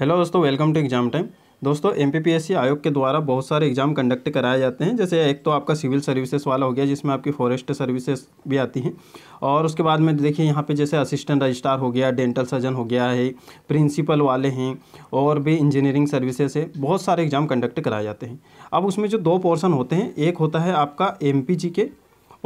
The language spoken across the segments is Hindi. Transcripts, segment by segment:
हेलो दोस्तों वेलकम टू एग्जाम टाइम दोस्तों एम आयोग के द्वारा बहुत सारे एग्जाम कंडक्ट कराए जाते हैं जैसे एक तो आपका सिविल सर्विसेज वाला हो गया जिसमें आपकी फॉरेस्ट सर्विसेज भी आती हैं और उसके बाद में देखिए यहाँ पे जैसे असिस्टेंट रजिस्ट्रार हो गया डेंटल सर्जन हो गया है प्रिंसिपल वाले हैं और भी इंजीनियरिंग सर्विसेज है बहुत सारे एग्जाम कंडक्ट कराए जाते हैं अब उसमें जो दो पोर्सन होते हैं एक होता है आपका एम के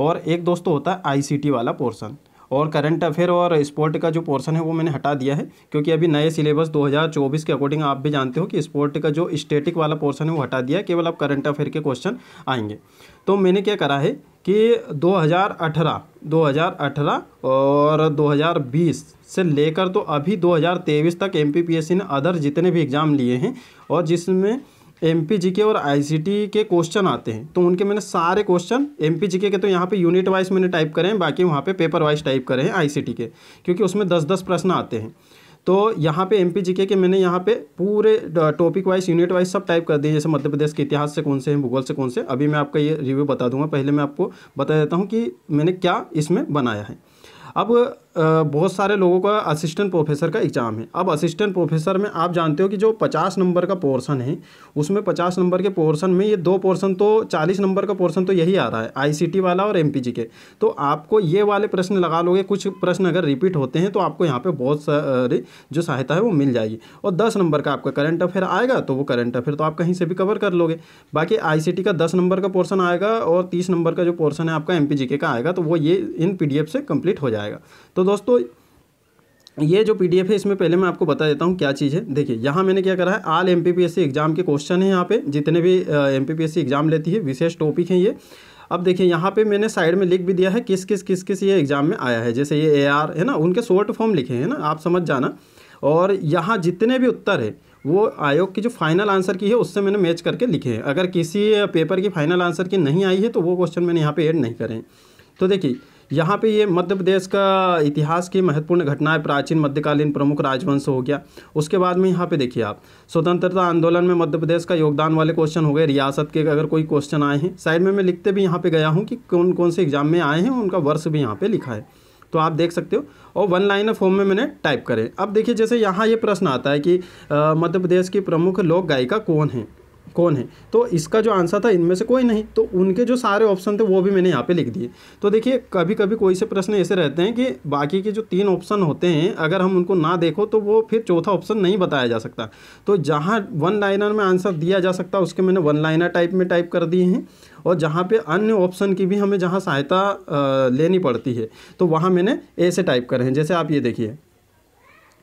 और एक दोस्तों होता है आई वाला पोर्सन और करंट अफेयर और स्पोर्ट का जो पोर्सन है वो मैंने हटा दिया है क्योंकि अभी नए सिलेबस 2024 के अकॉर्डिंग आप भी जानते हो कि स्पोर्ट का जो स्टेटिक वाला पोर्सन है वो हटा दिया केवल आप करंट अफेयर के क्वेश्चन आएंगे तो मैंने क्या करा है कि 2018 2018 और 2020 से लेकर तो अभी 2023 तक एम ने अदर जितने भी एग्ज़ाम लिए हैं और जिसमें एम पी और आई के क्वेश्चन आते हैं तो उनके मैंने सारे क्वेश्चन एम पी के तो यहाँ पर यूनिट वाइज मैंने टाइप करें हैं बाकी वहाँ पर पे पेपर वाइज टाइप करें हैं आई के क्योंकि उसमें दस दस प्रश्न आते हैं तो यहाँ पे एम पी के मैंने यहाँ पे पूरे टॉपिक वाइज यूनिट वाइज सब टाइप कर दिए जैसे मध्य प्रदेश के इतिहास से कौन से हैं भूगोल से कौन से अभी मैं आपका ये रिव्यू बता दूंगा पहले मैं आपको बता देता हूँ कि मैंने क्या इसमें बनाया है अब बहुत सारे लोगों का असिस्टेंट प्रोफेसर का एग्ज़ाम है अब असिस्टेंट प्रोफेसर में आप जानते हो कि जो पचास नंबर का पोर्शन है उसमें पचास नंबर के पोर्शन में ये दो पोर्शन तो चालीस नंबर का पोर्शन तो यही आ रहा है आईसीटी वाला और एमपीजी के तो आपको ये वाले प्रश्न लगा लोगे कुछ प्रश्न अगर रिपीट होते हैं तो आपको यहाँ पर बहुत सारी जो सहायता है वो मिल जाएगी और दस नंबर का आपका करंट अफेयर आएगा तो वो करंट अफेयर तो आप कहीं से भी कवर कर लोगे बाकी आई का दस नंबर का पोर्सन आएगा और तीस नंबर का जो पोर्सन है आपका एम का आएगा तो वो ये इन पी से कंप्लीट हो जाएगा तो दोस्तों ये जो पीडीएफ है इसमें पहले मैं आपको बता देता हूँ क्या चीज़ है देखिए यहाँ मैंने क्या करा है आल एम एग्ज़ाम के क्वेश्चन हैं यहाँ पे जितने भी एम एग्ज़ाम लेती है विशेष टॉपिक हैं ये अब देखिए यहाँ पे मैंने साइड में लिख भी दिया है किस किस किस किस ये एग्ज़ाम में आया है जैसे ये ए है ना उनके शॉर्ट फॉर्म लिखे हैं ना आप समझ जाना और यहाँ जितने भी उत्तर है वो आयोग की जो फाइनल आंसर की है उससे मैंने मैच करके लिखे हैं अगर किसी पेपर की फाइनल आंसर की नहीं आई है तो वो क्वेश्चन मैंने यहाँ पर एड नहीं करें तो देखिए यहाँ पे ये मध्य प्रदेश का इतिहास की महत्वपूर्ण घटनाएं प्राचीन मध्यकालीन प्रमुख राजवंश हो गया उसके बाद में यहाँ पे देखिए आप स्वतंत्रता आंदोलन में मध्य प्रदेश का योगदान वाले क्वेश्चन हो गए रियासत के अगर कोई क्वेश्चन आए हैं साइड में मैं लिखते भी यहाँ पर गया हूँ कि कौन कौन से एग्जाम में आए हैं उनका वर्ष भी यहाँ पर लिखा है तो आप देख सकते हो और वन लाइन फॉर्म में मैंने टाइप करें अब देखिए जैसे यहाँ ये प्रश्न आता है कि मध्य प्रदेश की प्रमुख लोक गायिका कौन है कौन है तो इसका जो आंसर था इनमें से कोई नहीं तो उनके जो सारे ऑप्शन थे वो भी मैंने यहाँ पे लिख दिए तो देखिए कभी कभी कोई से प्रश्न ऐसे रहते हैं कि बाकी के जो तीन ऑप्शन होते हैं अगर हम उनको ना देखो तो वो फिर चौथा ऑप्शन नहीं बताया जा सकता तो जहाँ वन लाइनर में आंसर दिया जा सकता उसके मैंने वन लाइनर टाइप में टाइप कर दिए हैं और जहाँ पे अन्य ऑप्शन की भी हमें जहाँ सहायता लेनी पड़ती है तो वहाँ मैंने ऐसे टाइप करें जैसे आप ये देखिए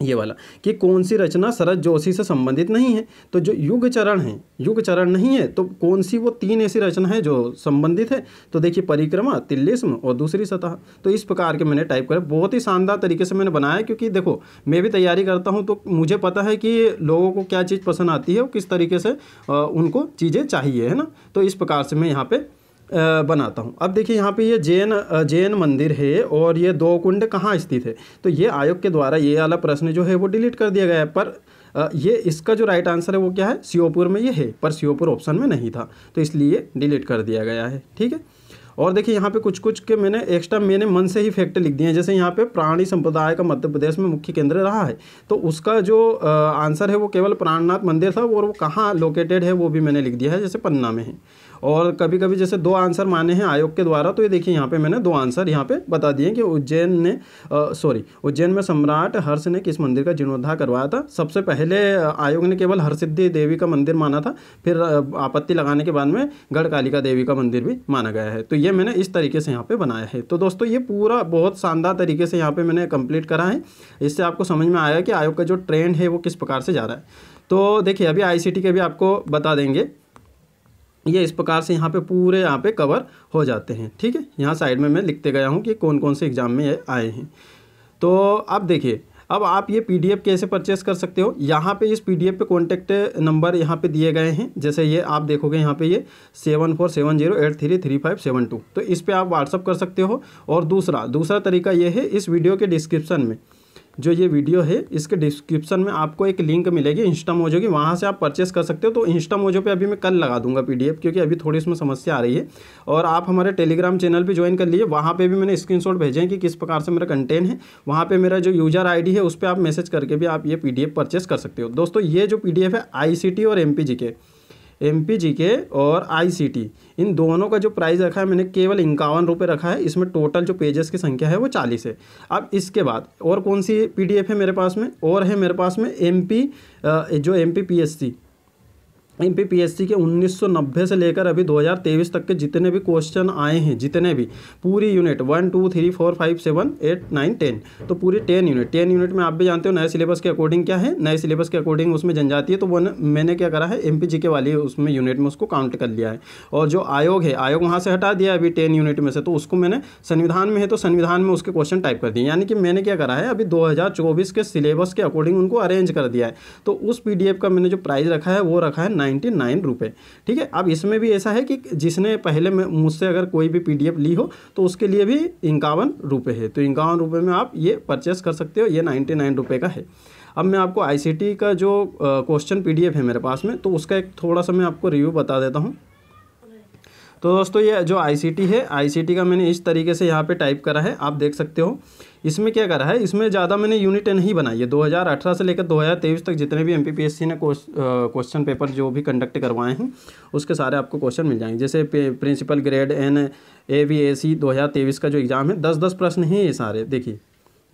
ये वाला कि कौन सी रचना शरद जोशी से संबंधित नहीं है तो जो युग चरण है युग चरण नहीं है तो कौन सी वो तीन ऐसी रचना है जो संबंधित है तो देखिए परिक्रमा तिल्लिस्म और दूसरी सतह तो इस प्रकार के मैंने टाइप करे बहुत ही शानदार तरीके से मैंने बनाया क्योंकि देखो मैं भी तैयारी करता हूँ तो मुझे पता है कि लोगों को क्या चीज़ पसंद आती है और किस तरीके से उनको चीज़ें चाहिए है ना तो इस प्रकार से मैं यहाँ पर बनाता हूँ अब देखिए यहाँ पे ये जैन जैन मंदिर है और ये दो कुंड कहाँ स्थित है तो ये आयोग के द्वारा ये वाला प्रश्न जो है वो डिलीट कर दिया गया है पर ये इसका जो राइट आंसर है वो क्या है सियोपुर में ये है पर सियोपुर ऑप्शन में नहीं था तो इसलिए डिलीट कर दिया गया है ठीक है और देखिए यहाँ पे कुछ कुछ के मैंने एक्स्ट्रा मैंने मन से ही फैक्ट लिख दिए हैं जैसे यहाँ पे प्राणी संप्रदाय का मध्य प्रदेश में मुख्य केंद्र रहा है तो उसका जो आंसर है वो केवल प्राणनाथ मंदिर था और वो कहाँ लोकेटेड है वो भी मैंने लिख दिया है जैसे पन्ना में है और कभी कभी जैसे दो आंसर माने हैं आयोग के द्वारा तो ये देखिए यहाँ पे मैंने दो आंसर यहाँ पे बता दिए कि उज्जैन ने सॉरी उज्जैन में सम्राट हर्ष ने किस मंदिर का जीर्णोद्धार करवाया था सबसे पहले आयोग ने केवल हरसिद्धि देवी का मंदिर माना था फिर आपत्ति लगाने के बाद में गढ़कालिका देवी का मंदिर भी माना गया है तो ये मैंने इस तरीके से यहाँ पर बनाया है तो दोस्तों ये पूरा बहुत शानदार तरीके से यहाँ पर मैंने कंप्लीट करा है इससे आपको समझ में आया कि आयोग का जो ट्रेंड है वो किस प्रकार से जा रहा है तो देखिए अभी आईसीटी के भी आपको बता देंगे ये इस प्रकार से यहाँ पे पूरे यहाँ पे कवर हो जाते हैं ठीक है यहाँ साइड में मैं लिखते गया हूँ कि कौन कौन से एग्ज़ाम में ये आए हैं तो अब देखिए अब आप ये पीडीएफ कैसे परचेस कर सकते हो यहाँ पे इस पीडीएफ पे कॉन्टैक्ट नंबर यहाँ पे दिए गए हैं जैसे ये आप देखोगे यहाँ पे ये seven four seven zero eight three three five seven two तो इस पर आप व्हाट्सअप कर सकते हो और दूसरा दूसरा तरीका ये है इस वीडियो के डिस्क्रिप्शन में जो ये वीडियो है इसके डिस्क्रिप्शन में आपको एक लिंक मिलेगी इंस्टा मोजो की वहाँ से आप परचेस कर सकते हो तो इंस्टा मोजो पे अभी मैं कल लगा दूंगा पीडीएफ क्योंकि अभी थोड़ी इसमें समस्या आ रही है और आप हमारे टेलीग्राम चैनल भी ज्वाइन कर लिए वहाँ पर भी मैंने स्क्रीनशॉट भेजे हैं कि किस प्रकार से मेरा कंटेंट है वहाँ पर मेरा जो यूजर आई है उस पर आप मैसेज करके भी आप ये पी परचेस कर सकते हो दोस्तों ये जो पी है आई और एम के एम पी और आई इन दोनों का जो प्राइस रखा है मैंने केवल इक्यावन रुपये रखा है इसमें टोटल जो पेजेस की संख्या है वो चालीस है अब इसके बाद और कौन सी पी है मेरे पास में और है मेरे पास में एम जो M P M P P S C के नब्बे से लेकर अभी 2023 तक के जितने भी क्वेश्चन आए हैं जितने भी पूरी unit one two three four five seven eight nine ten तो पूरी टेन यूनिट टेन यूनिट में आप भी जानते हो नए सिलेबस के अकॉर्डिंग क्या है नए सिलेबस के अकॉर्डिंग उसमें जनजाति है तो वो मैंने क्या करा है एम पी जी के वाली उसमें यूनिट में उसको काउंट कर लिया है और जो आयोग है आयोग वहाँ से हटा दिया अभी टेन यूनिट में से तो उसको मैंने संविधान में है तो संविधान में उसके क्वेश्चन टाइप कर दिए यानी कि मैंने क्या करा है अभी दो के सिलेबस के अकॉर्डिंग उनको अरेंज कर दिया है तो उस पी का मैंने जो प्राइज़ रखा है वो रखा है नाइन्टी नाइन रुपये ठीक है अब इसमें भी ऐसा है कि जिसने पहले मुझसे अगर कोई भी पी ली हो तो उसके लिए भी इक्यावन रुपये है तो इक्यावन रुपये में आप ये परचेस कर सकते हो ये नाइन्टी नाइन रुपये का है अब मैं आपको आई का जो क्वेश्चन पी है मेरे पास में तो उसका एक थोड़ा सा मैं आपको रिव्यू बता देता हूँ तो दोस्तों ये जो आईसीटी है आईसीटी का मैंने इस तरीके से यहाँ पे टाइप करा है आप देख सकते हो इसमें क्या करा है इसमें ज़्यादा मैंने यूनिट नहीं बनाई है 2018 से लेकर 2023 तक जितने भी एमपीपीएससी ने क्वेश्चन पेपर जो भी कंडक्ट करवाए हैं उसके सारे आपको क्वेश्चन मिल जाएंगे जैसे principal grade N A V A C दो का जो एग्ज़ाम है दस दस प्रश्न ही ये सारे देखिए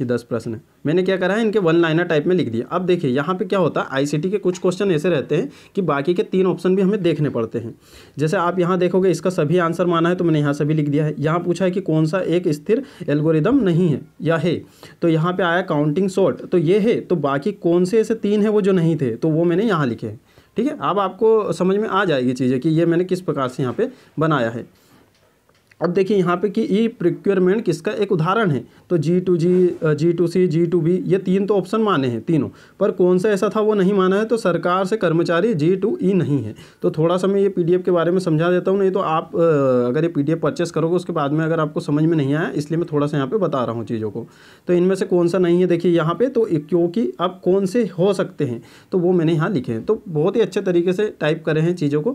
ये दस प्रश्न है मैंने क्या करा है इनके वन लाइनर टाइप में लिख दिया अब देखिए यहाँ पे क्या होता है आईसीटी के कुछ क्वेश्चन ऐसे रहते हैं कि बाकी के तीन ऑप्शन भी हमें देखने पड़ते हैं जैसे आप यहाँ देखोगे इसका सभी आंसर माना है तो मैंने यहाँ सभी लिख दिया है यहाँ पूछा है कि कौन सा एक स्थिर एल्गोरिदम नहीं है या है तो यहाँ पर आया काउंटिंग शॉर्ट तो ये है तो बाकी कौन से ऐसे तीन है वो जो नहीं थे तो वो मैंने यहाँ लिखे हैं ठीक है अब आपको समझ में आ जाएगी चीज़ें कि ये मैंने किस प्रकार से यहाँ पर बनाया है अब देखिए यहाँ पे कि ई प्रिक्योरमेंट किसका एक उदाहरण है तो G two G G two C G two B ये तीन तो ऑप्शन माने हैं तीनों पर कौन सा ऐसा था वो नहीं माना है तो सरकार से कर्मचारी जी टू ई नहीं है तो थोड़ा सा मैं ये पीडीएफ के बारे में समझा देता हूँ नहीं तो आप अगर ये पीडीएफ परचेस करोगे उसके बाद में अगर आपको समझ में नहीं आया इसलिए मैं थोड़ा सा यहाँ पर बता रहा हूँ चीज़ों को तो इनमें से कौन सा नहीं है देखिए यहाँ पर तो क्योंकि अब कौन से हो सकते हैं तो वो मैंने यहाँ लिखे हैं तो बहुत ही अच्छे तरीके से टाइप करे हैं चीज़ों को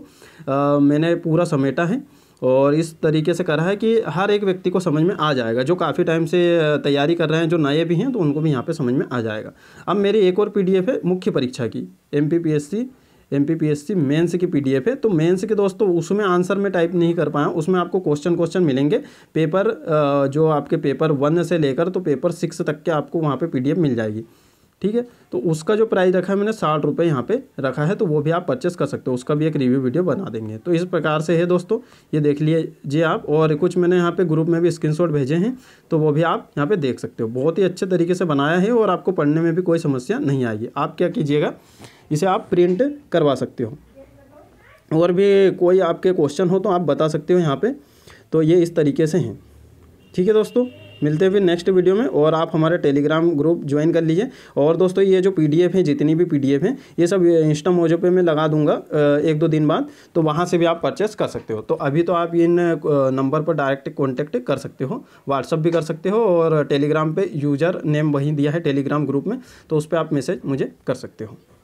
मैंने पूरा समेटा है और इस तरीके से करा है कि हर एक व्यक्ति को समझ में आ जाएगा जो काफ़ी टाइम से तैयारी कर रहे हैं जो नए भी हैं तो उनको भी यहाँ पे समझ में आ जाएगा अब मेरी एक और पीडीएफ है मुख्य परीक्षा की M P P S C M P P S C mains की पी डी एफ है तो मेन्स के दोस्तों उसमें आंसर में टाइप नहीं कर पाया उसमें आपको क्वेश्चन क्वेश्चन मिलेंगे पेपर जो आपके पेपर वन से लेकर तो पेपर सिक्स तक के आपको वहाँ पे पी डी एफ मिल जाएगी ठीक है तो उसका जो प्राइस रखा है मैंने साठ रुपये यहाँ पे रखा है तो वो भी आप परचेस कर सकते हो उसका भी एक रिव्यू वीडियो बना देंगे तो इस प्रकार से है दोस्तों ये देख लीजिए आप और कुछ मैंने यहाँ पे ग्रुप में भी स्क्रीनशॉट भेजे हैं तो वो भी आप यहाँ पे देख सकते हो बहुत ही अच्छे तरीके से बनाया है और आपको पढ़ने में भी कोई समस्या नहीं आएगी आप क्या कीजिएगा इसे आप प्रिंट करवा सकते हो और भी कोई आपके क्वेश्चन हो तो आप बता सकते हो यहाँ पर तो ये इस तरीके से हैं ठीक है दोस्तों मिलते हैं फिर नेक्स्ट वीडियो में और आप हमारे टेलीग्राम ग्रुप ज्वाइन कर लीजिए और दोस्तों ये जो पी है जितनी भी पी हैं ये सब इंस्टा मोजो पे मैं लगा दूंगा एक दो दिन बाद तो वहाँ से भी आप परचेस कर सकते हो तो अभी तो आप इन नंबर पर डायरेक्ट कॉन्टैक्ट कर सकते हो व्हाट्सअप भी कर सकते हो और टेलीग्राम पर यूज़र नेम वहीं दिया है टेलीग्राम ग्रुप में तो उस पर आप मैसेज मुझे कर सकते हो